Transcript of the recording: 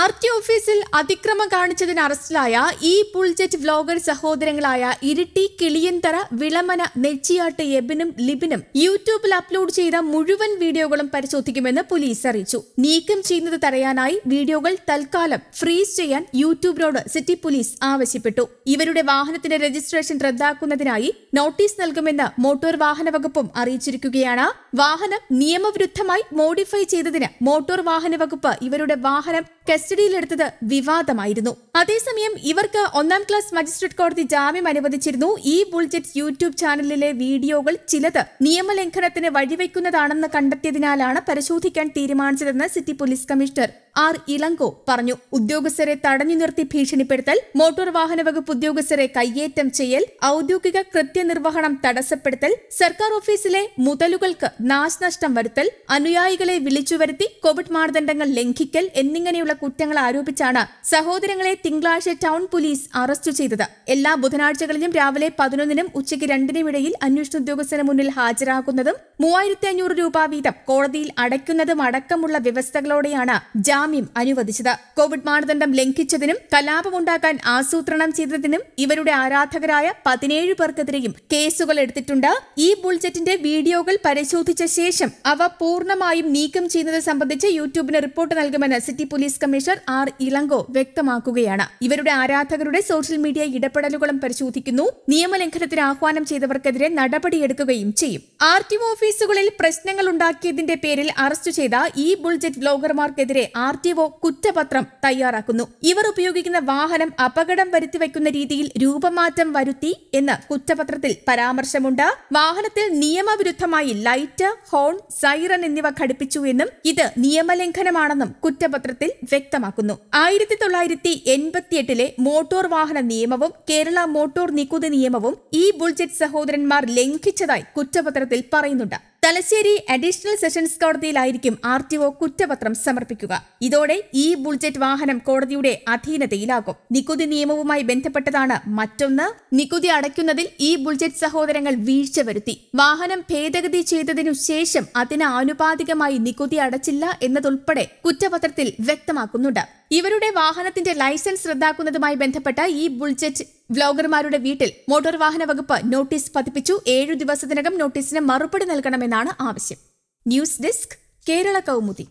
R T ഓഫീസിൽ അതിക്രമം കാണിച്ചതിന് അറസ്റ്റിലായ ഈ പുൾജറ്റ് വ്ലോഗർ സഹോദരങ്ങളായ ഇരിട്ടി കിളിയന്തറ വിളമന നെച്ചിയാട്ട് എബിനും ലിബിനും യൂട്യൂബിൽ അപ്ലോഡ് ചെയ്ത മുഴുവൻ വീഡിയോകളും പരിശോധിക്കുമെന്ന് പോലീസ് അറിയിച്ചു നീക്കം ചെയ്യുന്നത് തടയാനായി വീഡിയോകൾ തൽക്കാലം ഫ്രീസ് ചെയ്യാൻ യൂട്യൂബിനോട് സിറ്റി പോലീസ് ആവശ്യപ്പെട്ടു ഇവരുടെ വാഹനത്തിന്റെ രജിസ്ട്രേഷൻ റദ്ദാക്കുന്നതിനായി നോട്ടീസ് നൽകുമെന്ന് മോട്ടോർ വാഹന വകുപ്പും അറിയിച്ചിരിക്കുകയാണ് വാഹനം നിയമവിരുദ്ധമായി മോഡിഫൈ ചെയ്തതിന് മോട്ടോർ വാഹന വകുപ്പ് ഇവരുടെ വാഹനം കസ്റ്റഡിയിലെടുത്തത് വിവാദമായിരുന്നു അതേസമയം ഇവർക്ക് ഒന്നാം ക്ലാസ് മജിസ്ട്രേറ്റ് കോടതി ജാമ്യം അനുവദിച്ചിരുന്നു ഈ ബുൾജറ്റ് യൂട്യൂബ് ചാനലിലെ വീഡിയോകൾ ചിലത് നിയമലംഘനത്തിന് വഴിവെക്കുന്നതാണെന്ന് കണ്ടെത്തിയതിനാലാണ് പരിശോധിക്കാൻ തീരുമാനിച്ചതെന്ന് city police commissioner R Ilango പറഞ്ഞു ഉദ്യോഗസ്ഥരെ തടഞ്ഞു നിർത്തി ഭീഷണിപ്പെടുത്തൽ മോട്ടോർ വാഹന വകുപ്പ് ഉദ്യോഗസ്ഥരെ കയ്യേറ്റം ചെയ്യൽ ഔദ്യോഗിക കൃത്യനിർവഹണം തടസ്സപ്പെടുത്തൽ സർക്കാർ ഓഫീസിലെ മുതലുകൾക്ക് നാശനഷ്ടം വരുത്തൽ അനുയായികളെ വിളിച്ചുവരുത്തി കോവിഡ് മാനദണ്ഡങ്ങൾ ലംഘിക്കൽ എന്നിങ്ങനെയുള്ള കുറ്റങ്ങൾ ആരോപിച്ചാണ് സഹോദരങ്ങളെ തിങ്കളാഴ്ച ടൗൺ പോലീസ് അറസ്റ്റ് ചെയ്തത് എല്ലാ ബുധനാഴ്ചകളിലും രാവിലെ പതിനൊന്നിനും ഉച്ചയ്ക്ക് രണ്ടിനും ഇടയിൽ അന്വേഷണ ഉദ്യോഗസ്ഥന് മുന്നിൽ ഹാജരാകുന്നതും മൂവായിരത്തി അഞ്ഞൂറ് രൂപ വീതം കോടതിയിൽ അടയ്ക്കുന്നതും അടക്കമുള്ള വ്യവസ്ഥകളോടെയാണ് ജാമ്യം അനുവദിച്ചത് കോവിഡ് മാനദണ്ഡം ലംഘിച്ചതിനും കലാപമുണ്ടാക്കാൻ ആസൂത്രണം ചെയ്തതിനും ഇവരുടെ ആരാധകരായ പതിനേഴ് പേർക്കെതിരെയും കേസുകൾ എടുത്തിട്ടുണ്ട് ഈ ബുൾജറ്റിന്റെ വീഡിയോകൾ പരിശോധിച്ച ശേഷം അവ പൂർണ്ണമായും നീക്കം ചെയ്യുന്നത് സംബന്ധിച്ച് യൂട്യൂബിന് റിപ്പോർട്ട് നൽകുമെന്ന് city police commissioner R Ilango വ്യക്തമാക്കുകയാണ് ഇവരുടെ ആരാധകരുടെ സോഷ്യൽ മീഡിയ ഇടപെടലുകളും പരിശോധിക്കുന്നു നിയമലംഘനത്തിന് ആഹ്വാനം ചെയ്തവർക്കെതിരെ നടപടിയെടുക്കുകയും ചെയ്യും ആർ ടി ഒ ഓഫീസുകളിൽ ഉണ്ടാക്കിയതിന്റെ പേരിൽ അറസ്റ്റ് ചെയ്ത ഈ ബുൾജെറ്റ് വ്ലോഗർമാർക്കെതിരെ ആർ ടി ഒ കുറ്റപത്രം തയ്യാറാക്കുന്നു ഇവർ ഉപയോഗിക്കുന്ന വാഹനം അപകടം വരുത്തിവെക്കുന്ന രീതിയിൽ രൂപമാറ്റം വരുത്തി എന്ന് കുറ്റപത്രത്തിൽ പരാമർശമുണ്ട് വാഹനത്തിൽ നിയമവിരുദ്ധമായി ലൈറ്റ് ഹോൺ സൈറൺ എന്നിവ ഘടിപ്പിച്ചു എന്നും ഇത് നിയമലംഘനമാണെന്നും കുറ്റപത്രത്തിൽ വ്യക്തമാക്കുന്നു ആയിരത്തി തൊള്ളായിരത്തി എൺപത്തിയെട്ടിലെ മോട്ടോർ വാഹന നിയമവും കേരള മോട്ടോർ നികുതി നിയമവും ഈ ബുൾജെറ്റ് സഹോദരന്മാർ ലംഘിച്ചതായി കുറ്റപത്രത്തിൽ പറയുന്നുണ്ട് 있습니다. തലശ്ശേരി അഡീഷണൽ സെഷൻസ് കോടതിയിലായിരിക്കും ആർ ടി ഒ കുറ്റപത്രം സമർപ്പിക്കുക ഇതോടെ ഈ ബുൾജറ്റ് വാഹനം കോടതിയുടെ അധീനതയിലാകും നികുതി നിയമവുമായി ബന്ധപ്പെട്ടതാണ് മറ്റൊന്ന് നികുതി അടയ്ക്കുന്നതിൽ ഈ ബുൾജറ്റ് സഹോദരങ്ങൾ വീഴ്ച വരുത്തി വാഹനം ഭേദഗതി ചെയ്തതിനു ശേഷം അതിന് ആനുപാതികമായി നികുതി അടച്ചില്ല എന്നതുൾപ്പെടെ കുറ്റപത്രത്തിൽ വ്യക്തമാക്കുന്നുണ്ട് ഇവരുടെ വാഹനത്തിന്റെ ലൈസൻസ് റദ്ദാക്കുന്നതുമായി ബന്ധപ്പെട്ട ഈ ബുൾജറ്റ് വ്ലോഗർമാരുടെ വീട്ടിൽ മോട്ടോർ വാഹന വകുപ്പ് നോട്ടീസ് പതിപ്പിച്ചു ഏഴു ദിവസത്തിനകം നോട്ടീസിന് മറുപടി നൽകണമെന്ന് എന്നാണ് ആവശ്യം ന്യൂസ് ഡെസ്ക് കേരള കൗമുദി